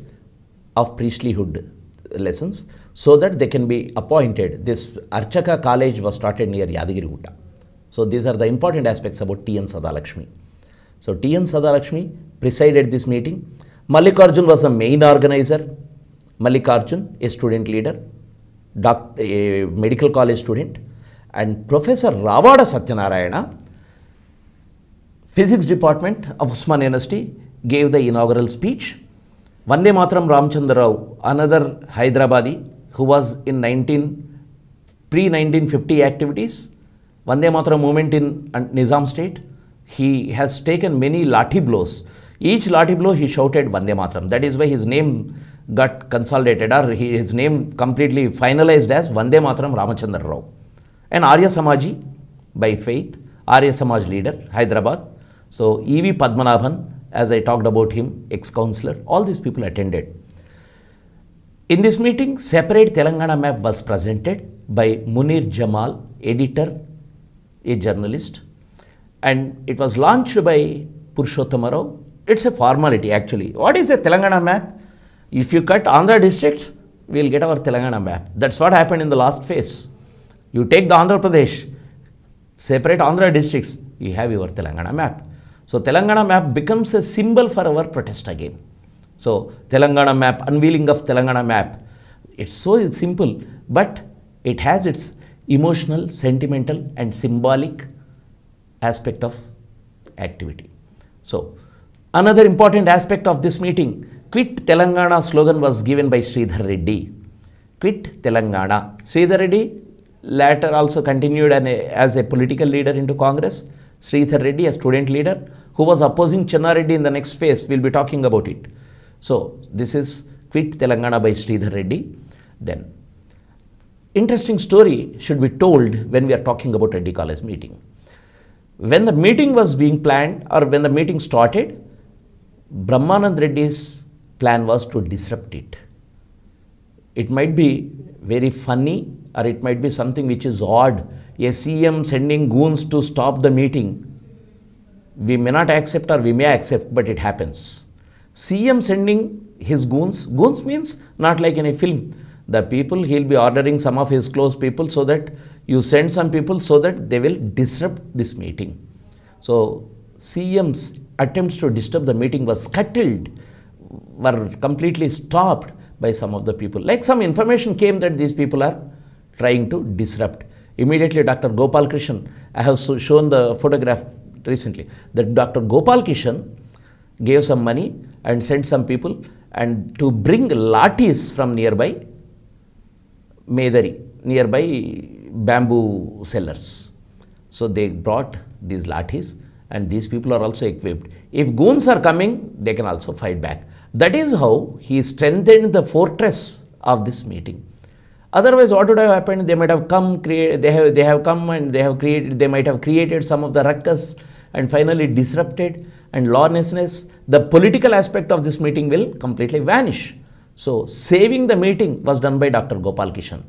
of priestlyhood lessons so that they can be appointed. This Archaka College was started near Yadigirigutta. So, these are the important aspects about T.N. Sadalakshmi. So, T.N. Sadalakshmi presided this meeting. Mallikarjun was the main organizer Malikarjun, a student leader, a medical college student, and Professor Ravada Satyanarayana, physics department of Usman University, gave the inaugural speech. Vande Matram Ramchandra Rao, another Hyderabadi who was in 19, pre-1950 activities, Vande Matram movement in uh, Nizam state, he has taken many lathi blows. Each lathi blow he shouted Vande Matram. That is why his name got consolidated or he, his name completely finalized as Vande Mataram Ramachandra Rao. And Arya Samaji by faith, Arya Samaj leader, Hyderabad. So E.V. Padmanabhan, as I talked about him, ex counselor all these people attended. In this meeting, separate Telangana map was presented by Munir Jamal, editor, a journalist, and it was launched by Rao. It's a formality actually. What is a Telangana map? If you cut Andhra districts, we will get our Telangana map. That's what happened in the last phase. You take the Andhra Pradesh, separate Andhra districts, you have your Telangana map. So Telangana map becomes a symbol for our protest again. So Telangana map, unveiling of Telangana map, it's so simple, but it has its emotional, sentimental and symbolic aspect of activity. So another important aspect of this meeting Quit Telangana slogan was given by Sridhar Reddy. Quit Telangana. Sridhar Reddy later also continued an, as a political leader into Congress. Sridhar Reddy, a student leader who was opposing Channa in the next phase. We'll be talking about it. So, this is Quit Telangana by Sridhar Reddy. Then, interesting story should be told when we are talking about Reddy College meeting. When the meeting was being planned or when the meeting started, Brahmanand Reddy's plan was to disrupt it. It might be very funny or it might be something which is odd. A CM sending goons to stop the meeting. We may not accept or we may accept, but it happens. CM sending his goons, goons means not like in a film. The people, he'll be ordering some of his close people so that you send some people so that they will disrupt this meeting. So, CM's attempts to disturb the meeting was scuttled were completely stopped by some of the people. Like some information came that these people are trying to disrupt. Immediately, Dr. Gopal Krishan, I have shown the photograph recently, that Dr. Gopal Krishan gave some money and sent some people and to bring lattice from nearby Medari, nearby bamboo sellers. So they brought these lattice and these people are also equipped. If goons are coming, they can also fight back. That is how he strengthened the fortress of this meeting. Otherwise, what would have happened? They might have come, create, they have, they have come and they have created, they might have created some of the ruckus and finally disrupted and lawlessness. The political aspect of this meeting will completely vanish. So, saving the meeting was done by Dr. Gopal Kishan.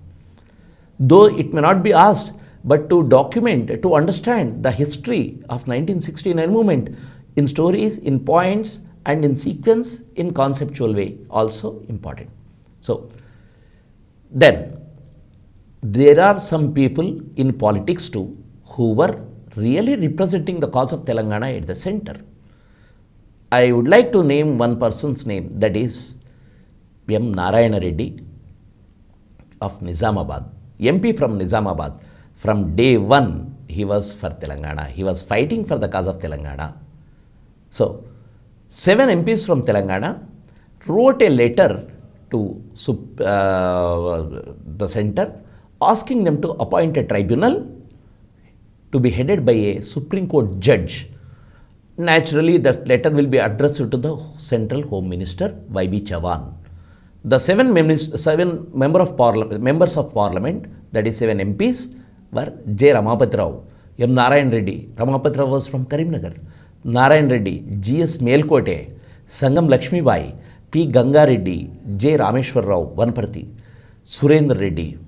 Though it may not be asked, but to document, to understand the history of 1969 movement in stories, in points, and in sequence in conceptual way also important. So, then there are some people in politics too who were really representing the cause of Telangana at the center. I would like to name one person's name that is M. Narayana Reddy of Nizamabad, MP from Nizamabad. From day one, he was for Telangana. He was fighting for the cause of Telangana. So, seven MPs from Telangana wrote a letter to uh, the center asking them to appoint a tribunal to be headed by a Supreme Court judge. Naturally, that letter will be addressed to the Central Home Minister, YB Chavan. The seven, seven member of members of parliament, that is seven MPs, were J. Ramapatra Rao, M. Narayan Reddy. Ramapatra was from Karimnagar. Narayan Reddy, G.S. Melkote, Sangam Lakshmi Bai, P. Ganga Reddy, J. Rameshwar Rao, Vanparthi, Surendra Reddy,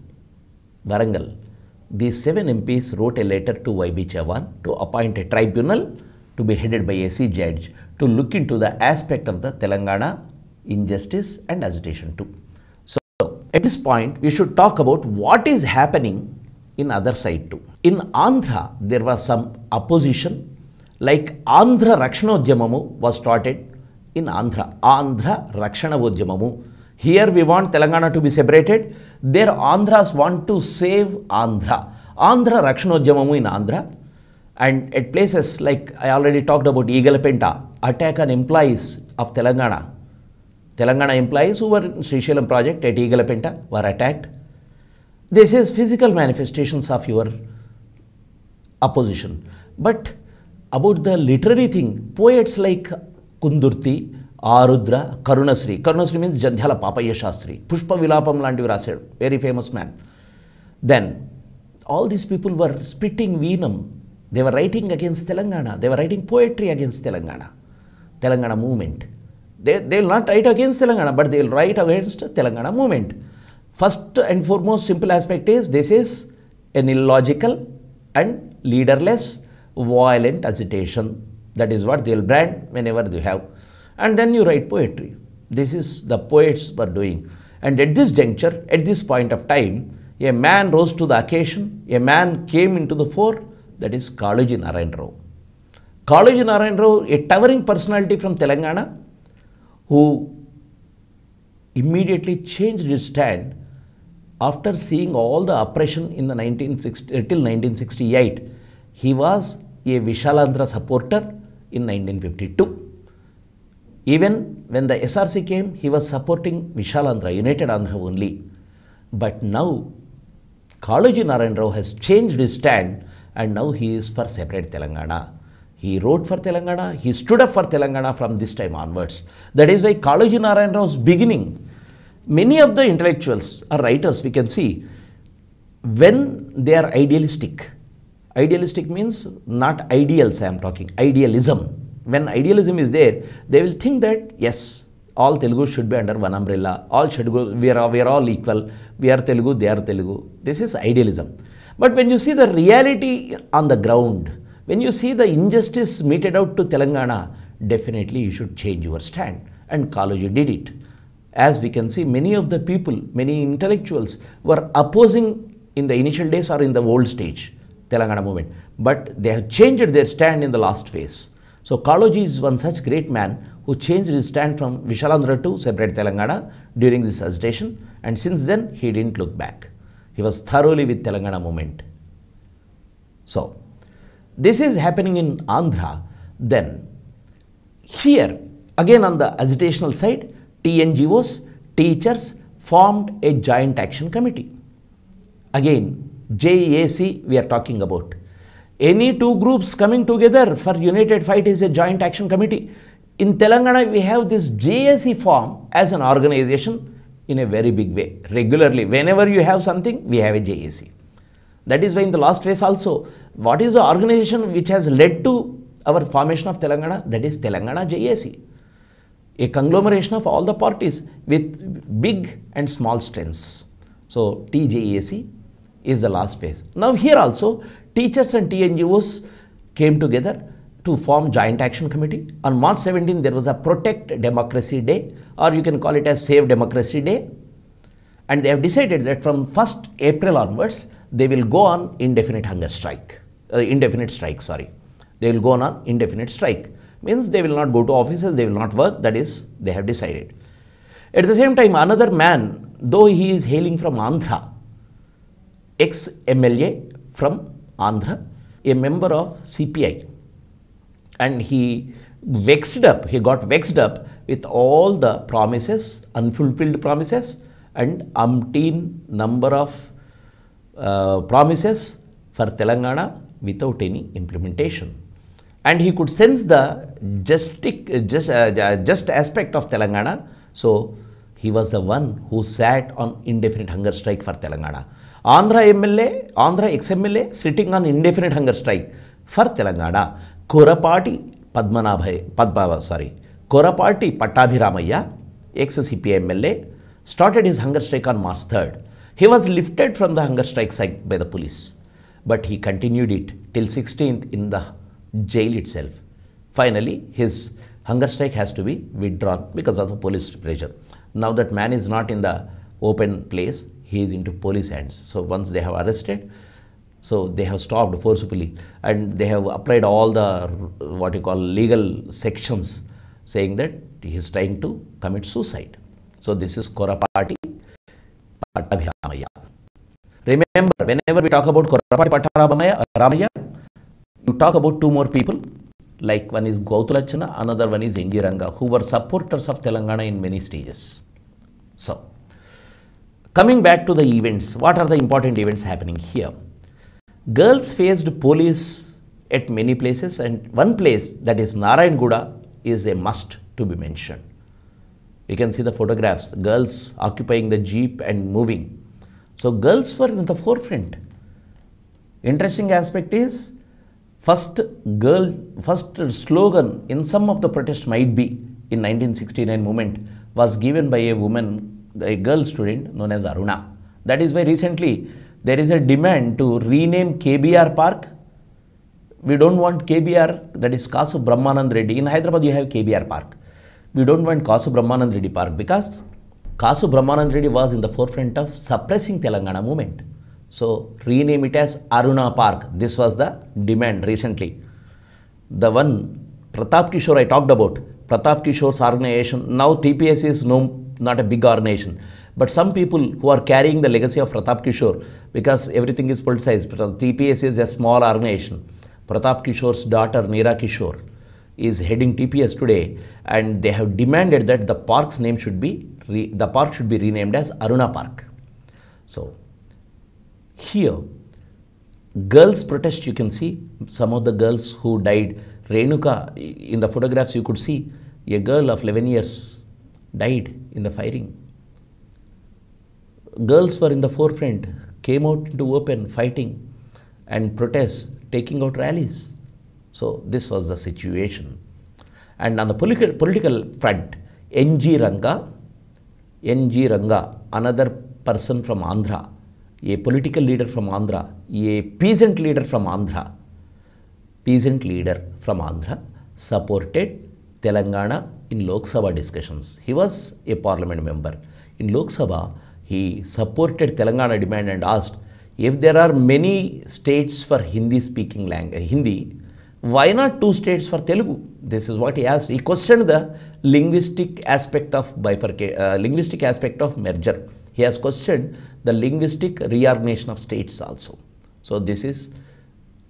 Varangal. These seven MPs wrote a letter to YB Chavan to appoint a tribunal to be headed by AC judge to look into the aspect of the Telangana injustice and agitation too. So, at this point, we should talk about what is happening in other side too. In Andhra, there was some opposition like Andhra Rakshana Rakshanodhyamamu was started in Andhra. Andhra Rakshana Rakshanavodhyamamu. Here we want Telangana to be separated. There Andhras want to save Andhra. Andhra Rakshana Rakshanodhyamamu in Andhra. And at places like I already talked about Eagle Penta, attack on employees of Telangana. Telangana employees who were in Srishalam project at Eagle Penta were attacked. This is physical manifestations of your opposition. But about the literary thing, poets like Kundurti, Arudra, Karunasri. Karunasri means Jandhyala Papaya Shastri. Pushpa Vilapam Landi very famous man. Then, all these people were spitting venom. They were writing against Telangana. They were writing poetry against Telangana. Telangana movement. They, they will not write against Telangana, but they will write against Telangana movement. First and foremost simple aspect is, this is an illogical and leaderless violent agitation. That is what they'll brand whenever they have. And then you write poetry. This is the poets were doing. And at this juncture, at this point of time, a man rose to the occasion, a man came into the fore, that is Kalaji Narayan Rao. Kalaji Narayan Rao, a towering personality from Telangana, who immediately changed his stand after seeing all the oppression in the 1960, till 1968 he was a Vishalandra supporter in 1952. Even when the SRC came, he was supporting Vishalandra, United Andhra only. But now, Kalaji Narayan Rao has changed his stand and now he is for separate Telangana. He wrote for Telangana, he stood up for Telangana from this time onwards. That is why Kalaji Narayan Rao's beginning, many of the intellectuals or writers we can see, when they are idealistic, Idealistic means not ideals I am talking, idealism. When idealism is there, they will think that yes, all Telugu should be under one umbrella, all should go, we are, we are all equal, we are Telugu, they are Telugu. This is idealism. But when you see the reality on the ground, when you see the injustice meted out to Telangana, definitely you should change your stand. And Kalaji did it. As we can see, many of the people, many intellectuals were opposing in the initial days or in the old stage. Telangana movement. But they have changed their stand in the last phase. So Kaloji is one such great man who changed his stand from Vishalandra to separate Telangana during this agitation and since then he didn't look back. He was thoroughly with Telangana movement. So this is happening in Andhra then. Here again on the agitational side TNGOs, teachers formed a giant action committee. Again JAC we are talking about. Any two groups coming together for united fight is a joint action committee. In Telangana, we have this JAC form as an organization in a very big way. Regularly, whenever you have something, we have a JAC. That is why in the last phase also, what is the organization which has led to our formation of Telangana? That is Telangana JAC. A conglomeration of all the parties with big and small strengths. So, TJAC is the last phase. Now here also teachers and TNGOs came together to form Joint Action Committee. On March 17 there was a Protect Democracy Day or you can call it as Save Democracy Day and they have decided that from 1st April onwards they will go on indefinite hunger strike, uh, indefinite strike sorry. They will go on an indefinite strike means they will not go to offices, they will not work that is they have decided. At the same time another man though he is hailing from Andhra ex MLA from Andhra, a member of CPI. And he vexed up, he got vexed up with all the promises, unfulfilled promises, and umpteen number of uh, promises for Telangana without any implementation. And he could sense the justic, just, uh, just aspect of Telangana. So, he was the one who sat on indefinite hunger strike for Telangana. Andhra MLA, Andhra ex-MLA sitting on indefinite hunger strike for Telangana. Korapati Padmanabhai, Padma, sorry, Korapati Pattabhiramaiah, ex-CPI MLA, started his hunger strike on March 3rd. He was lifted from the hunger strike site by the police, but he continued it till 16th in the jail itself. Finally, his hunger strike has to be withdrawn because of the police pressure. Now that man is not in the open place, he is into police hands. So once they have arrested, so they have stopped forcibly and they have applied all the what you call legal sections saying that he is trying to commit suicide. So this is Korapati Patabhiramaya. Remember, whenever we talk about Korapati Patarabhamaya or Ramaya, you talk about two more people like one is Gautulachana, another one is Indiranga who were supporters of Telangana in many stages. So, Coming back to the events, what are the important events happening here? Girls faced police at many places and one place that is Guda is a must to be mentioned. We can see the photographs, girls occupying the jeep and moving. So girls were in the forefront. Interesting aspect is first girl first slogan in some of the protests might be in 1969 movement was given by a woman a girl student known as Aruna. That is why recently there is a demand to rename KBR Park. We don't want KBR, that is Kasu Brahmanand Reddy. In Hyderabad, you have KBR Park. We don't want Kasu Brahmanand Reddy Park because Kasu Brahmanand Reddy was in the forefront of suppressing Telangana movement. So rename it as Aruna Park. This was the demand recently. The one Pratap Kishore I talked about, Pratap Kishore's organization, now TPS is known not a big organization. But some people who are carrying the legacy of Pratap Kishore, because everything is politicized, TPS is a small organization. Pratap Kishore's daughter, Neera Kishore, is heading TPS today, and they have demanded that the park's name should be, the park should be renamed as Aruna Park. So, here, girls protest, you can see some of the girls who died. Renuka, in the photographs you could see, a girl of 11 years died in the firing. Girls were in the forefront, came out into open fighting and protests, taking out rallies. So this was the situation. And on the political, political front, N.G. Ranga, N.G. Ranga, another person from Andhra, a political leader from Andhra, a peasant leader from Andhra, peasant leader from Andhra, supported Telangana in Lok Sabha discussions. He was a parliament member. In Lok Sabha, he supported Telangana demand and asked if there are many states for Hindi speaking language, eh, Hindi, why not two states for Telugu? This is what he asked. He questioned the linguistic aspect of bifurcation, uh, linguistic aspect of merger. He has questioned the linguistic reorganization of states also. So this is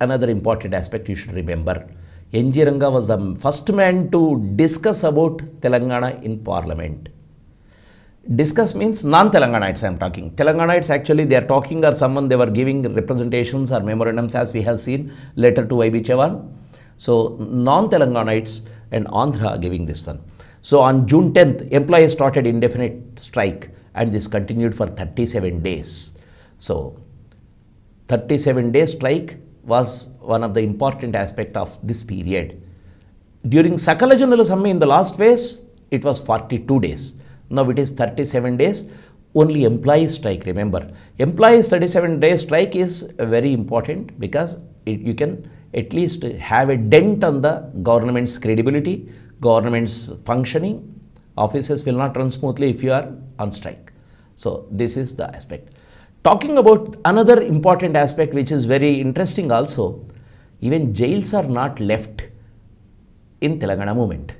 another important aspect you should remember. NG Ranga was the first man to discuss about Telangana in parliament. Discuss means non-Telanganites I am talking. Telanganites actually they are talking or someone they were giving representations or memorandums as we have seen later to YB Chavan. So non-Telanganites and Andhra giving this one. So on June 10th, employees started indefinite strike and this continued for 37 days. So 37 days strike was one of the important aspect of this period. During Sakala Samma in the last phase, it was 42 days. Now it is 37 days. Only employee strike, remember. Employee 37 day strike is very important because it, you can at least have a dent on the government's credibility, government's functioning. Offices will not run smoothly if you are on strike. So this is the aspect. Talking about another important aspect which is very interesting also, even jails are not left in Telangana movement.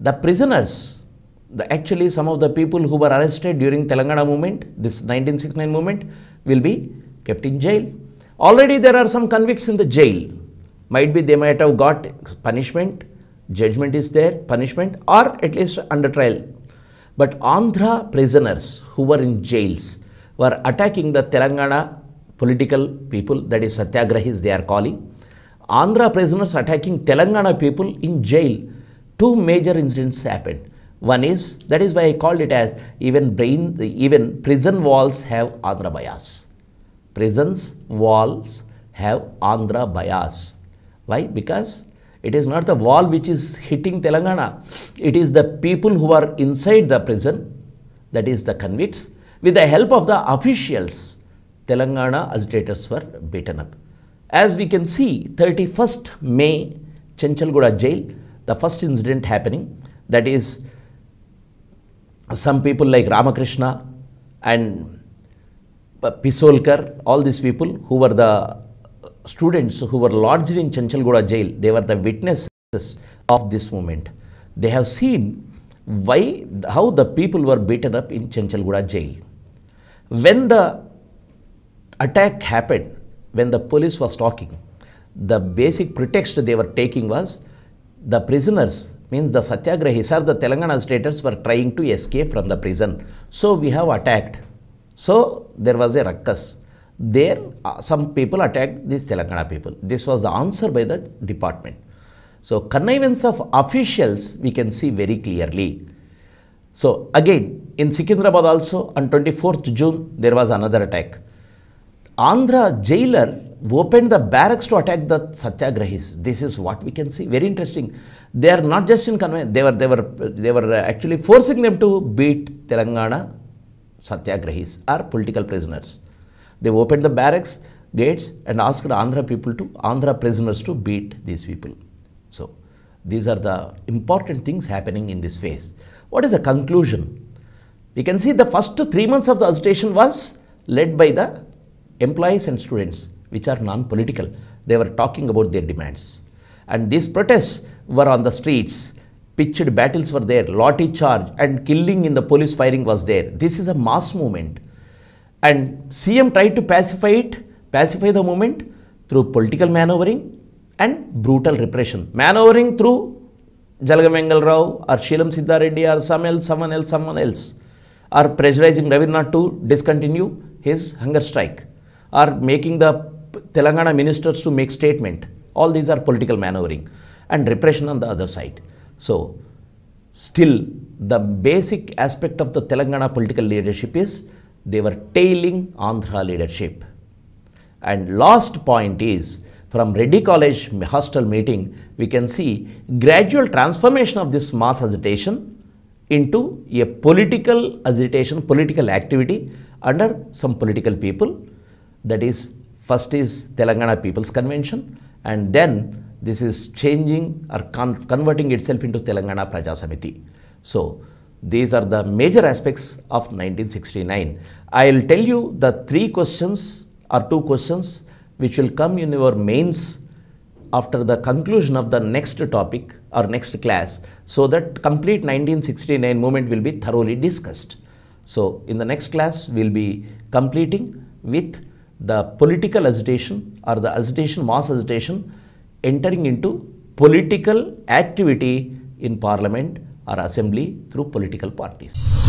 The prisoners, the, actually some of the people who were arrested during Telangana movement, this 1969 movement, will be kept in jail. Already there are some convicts in the jail. Might be they might have got punishment, judgment is there, punishment or at least under trial. But Andhra prisoners who were in jails, were attacking the Telangana political people, that is Satyagrahis they are calling, Andhra prisoners attacking Telangana people in jail. Two major incidents happened. One is, that is why I called it as even brain, even prison walls have Andhra bias. Prisons walls have Andhra bias. Why? Because it is not the wall which is hitting Telangana. It is the people who are inside the prison, that is the convicts, with the help of the officials, Telangana agitators were beaten up. As we can see, 31st May, Chanchalgoda jail, the first incident happening, that is some people like Ramakrishna and uh, Pisolkar, all these people who were the uh, students who were lodged in Chanchalgoda jail, they were the witnesses of this movement. They have seen why, how the people were beaten up in Chanchalgoda jail. When the attack happened, when the police was talking, the basic pretext they were taking was the prisoners, means the Satyagrahis or the Telangana staters were trying to escape from the prison. So we have attacked. So there was a ruckus. There uh, some people attacked these Telangana people. This was the answer by the department. So connivance of officials we can see very clearly. So again, in Secunderabad also on 24th June, there was another attack. Andhra jailer opened the barracks to attack the satyagrahis. This is what we can see. Very interesting. They are not just in conveyance. They were, they were, they were uh, actually forcing them to beat Telangana satyagrahis or political prisoners. They opened the barracks gates and asked Andhra people to, Andhra prisoners to beat these people. So, these are the important things happening in this phase. What is the conclusion? We can see the first three months of the agitation was led by the employees and students, which are non-political. They were talking about their demands. And these protests were on the streets. Pitched battles were there, lottie charge and killing in the police firing was there. This is a mass movement. And CM tried to pacify it, pacify the movement through political maneuvering and brutal repression. Maneuvering through Jalgamangal Rao or Shilam Siddhareddy or else, someone else, someone else are pressurizing Ravirnath to discontinue his hunger strike or making the Telangana ministers to make statement. All these are political maneuvering and repression on the other side. So, still the basic aspect of the Telangana political leadership is they were tailing Andhra leadership. And last point is from Reddy College hostel meeting, we can see gradual transformation of this mass agitation into a political agitation, political activity under some political people. That is, first is Telangana People's Convention and then this is changing or con converting itself into Telangana Praja Samiti. So, these are the major aspects of 1969. I will tell you the three questions or two questions which will come in your mains after the conclusion of the next topic or next class so that complete 1969 movement will be thoroughly discussed. So, in the next class we will be completing with the political agitation or the agitation mass agitation entering into political activity in parliament or assembly through political parties.